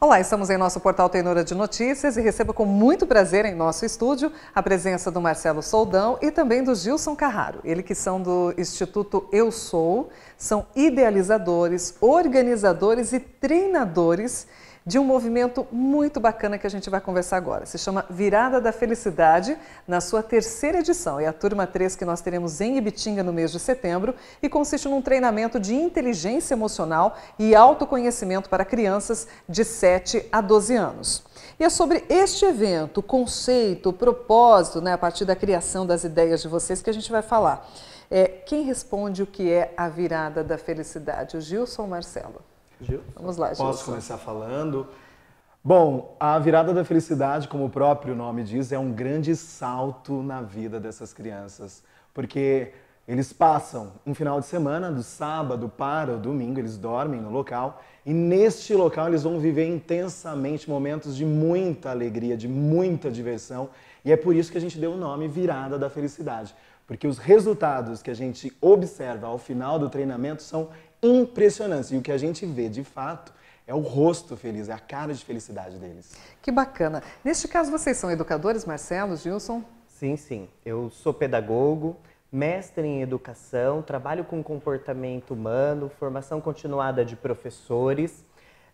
Olá, estamos em nosso portal Tenora de Notícias e recebo com muito prazer em nosso estúdio a presença do Marcelo Soldão e também do Gilson Carraro. Eles que são do Instituto Eu Sou, são idealizadores, organizadores e treinadores de um movimento muito bacana que a gente vai conversar agora. Se chama Virada da Felicidade, na sua terceira edição. É a turma 3 que nós teremos em Ibitinga no mês de setembro e consiste num treinamento de inteligência emocional e autoconhecimento para crianças de 7 a 12 anos. E é sobre este evento, conceito, propósito, né, a partir da criação das ideias de vocês que a gente vai falar. É, quem responde o que é a virada da felicidade? O Gilson ou Marcelo? Gilson. Vamos lá, Gilson. Posso começar falando? Bom, a virada da felicidade, como o próprio nome diz, é um grande salto na vida dessas crianças, porque eles passam um final de semana, do sábado para o domingo, eles dormem no local e neste local eles vão viver intensamente momentos de muita alegria, de muita diversão e é por isso que a gente deu o nome Virada da Felicidade, porque os resultados que a gente observa ao final do treinamento são impressionantes. E o que a gente vê de fato é o rosto feliz, é a cara de felicidade deles. Que bacana. Neste caso, vocês são educadores, Marcelo, Gilson? Sim, sim. Eu sou pedagogo, mestre em educação, trabalho com comportamento humano, formação continuada de professores.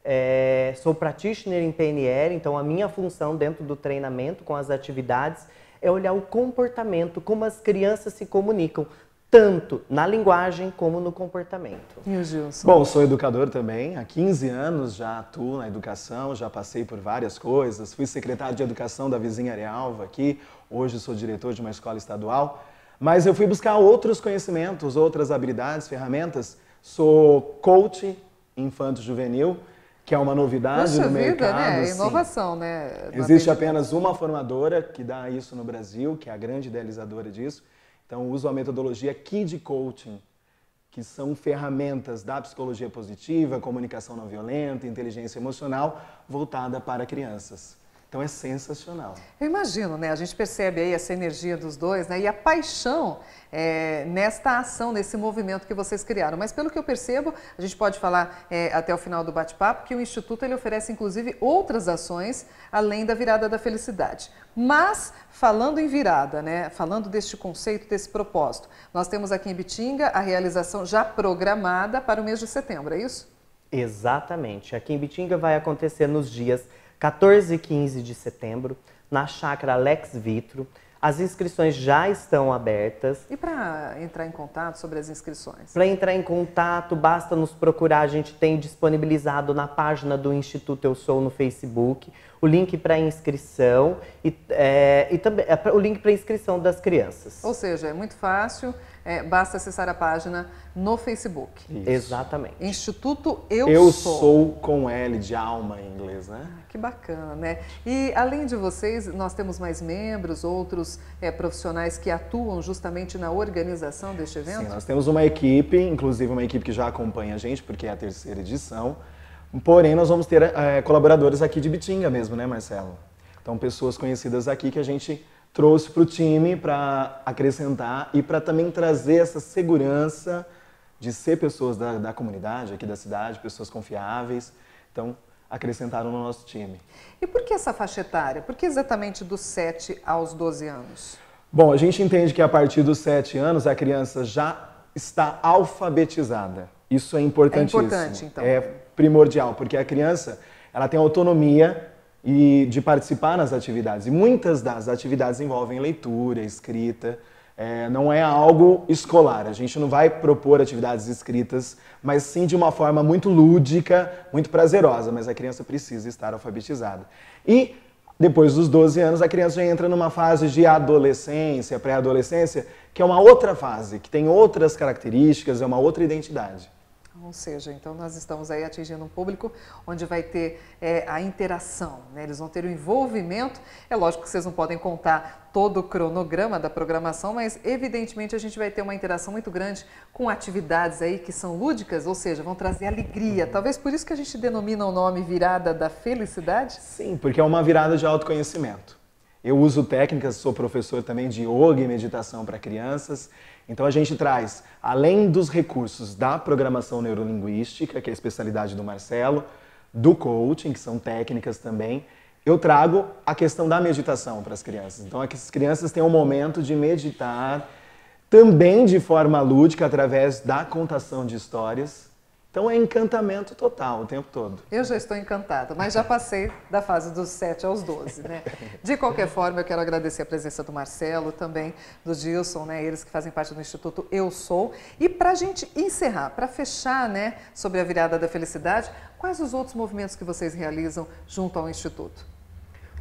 É, sou practitioner em PNL, então a minha função dentro do treinamento com as atividades é olhar o comportamento, como as crianças se comunicam, tanto na linguagem como no comportamento. E o Gilson? Bom, sou educador também, há 15 anos já atuo na educação, já passei por várias coisas, fui secretário de educação da vizinha Arealva aqui, hoje sou diretor de uma escola estadual, mas eu fui buscar outros conhecimentos, outras habilidades, ferramentas. Sou coach infanto-juvenil, que é uma novidade Poxa no vida, mercado. Né? Inovação, né? Existe apenas uma formadora que dá isso no Brasil, que é a grande idealizadora disso, então, uso a metodologia KID Coaching, que são ferramentas da psicologia positiva, comunicação não violenta, inteligência emocional, voltada para crianças. Então é sensacional. Eu imagino, né? A gente percebe aí essa energia dos dois, né? E a paixão é, nesta ação, nesse movimento que vocês criaram. Mas pelo que eu percebo, a gente pode falar é, até o final do bate-papo que o Instituto ele oferece inclusive outras ações além da virada da felicidade. Mas falando em virada, né? Falando deste conceito, desse propósito, nós temos aqui em Bitinga a realização já programada para o mês de setembro, é isso? Exatamente. Aqui em Bitinga vai acontecer nos dias 14 e 15 de setembro, na chácara Alex Vitro. As inscrições já estão abertas. E para entrar em contato sobre as inscrições? Para entrar em contato, basta nos procurar. A gente tem disponibilizado na página do Instituto Eu Sou no Facebook o link para inscrição e, é, e também é, o link para inscrição das crianças. Ou seja, é muito fácil é, basta acessar a página no Facebook. Isso. Exatamente. Instituto Eu, Eu Sou. Eu Sou com L de alma em inglês, né? Ah, que bacana, né? E além de vocês, nós temos mais membros, outros é, profissionais que atuam justamente na organização deste evento? Sim, nós temos uma equipe, inclusive uma equipe que já acompanha a gente, porque é a terceira edição. Porém, nós vamos ter é, colaboradores aqui de Bitinga mesmo, né, Marcelo? Então, pessoas conhecidas aqui que a gente trouxe para o time para acrescentar e para também trazer essa segurança de ser pessoas da, da comunidade, aqui da cidade, pessoas confiáveis. Então, acrescentaram no nosso time. E por que essa faixa etária? Por que exatamente dos 7 aos 12 anos? Bom, a gente entende que a partir dos 7 anos a criança já está alfabetizada. Isso é importantíssimo. É importante, então. É primordial, porque a criança ela tem autonomia e de participar nas atividades. E muitas das atividades envolvem leitura, escrita, é, não é algo escolar. A gente não vai propor atividades escritas, mas sim de uma forma muito lúdica, muito prazerosa. Mas a criança precisa estar alfabetizada. E depois dos 12 anos, a criança já entra numa fase de adolescência, pré-adolescência, que é uma outra fase, que tem outras características, é uma outra identidade. Ou seja, então nós estamos aí atingindo um público onde vai ter é, a interação, né? eles vão ter o envolvimento. É lógico que vocês não podem contar todo o cronograma da programação, mas evidentemente a gente vai ter uma interação muito grande com atividades aí que são lúdicas, ou seja, vão trazer alegria. Talvez por isso que a gente denomina o nome virada da felicidade? Sim, porque é uma virada de autoconhecimento. Eu uso técnicas, sou professor também de yoga e meditação para crianças. Então a gente traz, além dos recursos da programação neurolinguística, que é a especialidade do Marcelo, do coaching, que são técnicas também, eu trago a questão da meditação para as crianças. Então é as crianças têm um momento de meditar também de forma lúdica através da contação de histórias então é encantamento total o tempo todo. Eu já estou encantada, mas já passei da fase dos 7 aos 12, né? De qualquer forma, eu quero agradecer a presença do Marcelo, também do Gilson, né? Eles que fazem parte do Instituto Eu Sou. E para a gente encerrar, para fechar, né, sobre a virada da felicidade, quais os outros movimentos que vocês realizam junto ao Instituto?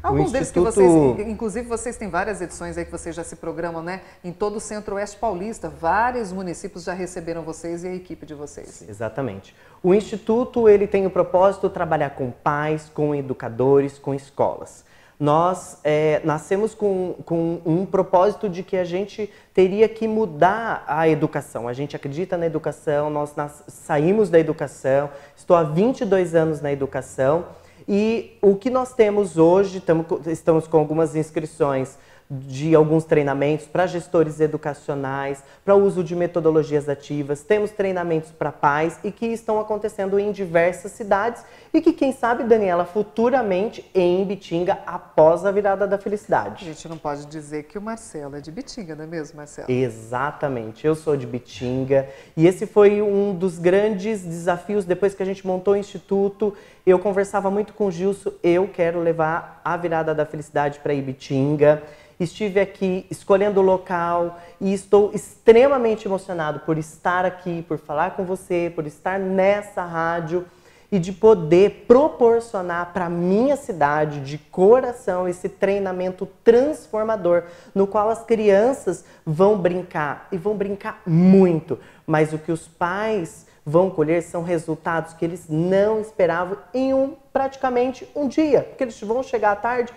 Alguns deles que vocês, inclusive vocês têm várias edições aí que vocês já se programam, né? Em todo o Centro-Oeste Paulista, vários municípios já receberam vocês e a equipe de vocês. Exatamente. O Instituto, ele tem o propósito de trabalhar com pais, com educadores, com escolas. Nós é, nascemos com, com um propósito de que a gente teria que mudar a educação. A gente acredita na educação, nós saímos da educação, estou há 22 anos na educação e o que nós temos hoje, tamo, estamos com algumas inscrições de alguns treinamentos para gestores educacionais, para uso de metodologias ativas, temos treinamentos para pais e que estão acontecendo em diversas cidades e que, quem sabe, Daniela, futuramente em Bitinga, após a virada da felicidade. A gente não pode dizer que o Marcelo é de Bitinga, não é mesmo, Marcelo? Exatamente, eu sou de Bitinga e esse foi um dos grandes desafios depois que a gente montou o Instituto. Eu conversava muito com o Gilson, eu quero levar a virada da felicidade para Ibitinga. Estive aqui escolhendo o local e estou extremamente emocionado por estar aqui, por falar com você, por estar nessa rádio e de poder proporcionar para minha cidade de coração esse treinamento transformador no qual as crianças vão brincar e vão brincar muito, mas o que os pais vão colher são resultados que eles não esperavam em um praticamente um dia, porque eles vão chegar à tarde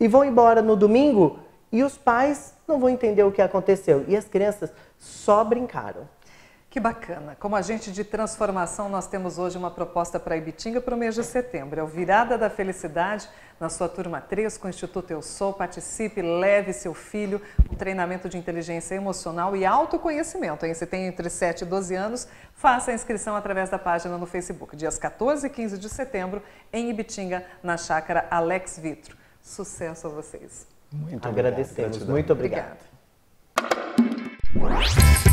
e vão embora no domingo e os pais não vão entender o que aconteceu. E as crianças só brincaram. Que bacana! Como agente de transformação, nós temos hoje uma proposta para Ibitinga para o mês de setembro. É o Virada da Felicidade, na sua turma 3, com o Instituto Eu Sou. Participe, leve seu filho, um treinamento de inteligência emocional e autoconhecimento. Hein? Você tem entre 7 e 12 anos, faça a inscrição através da página no Facebook. Dias 14 e 15 de setembro, em Ibitinga, na chácara Alex Vitro. Sucesso a vocês! Muito Agradecemos. Obrigado. Muito obrigada. obrigado.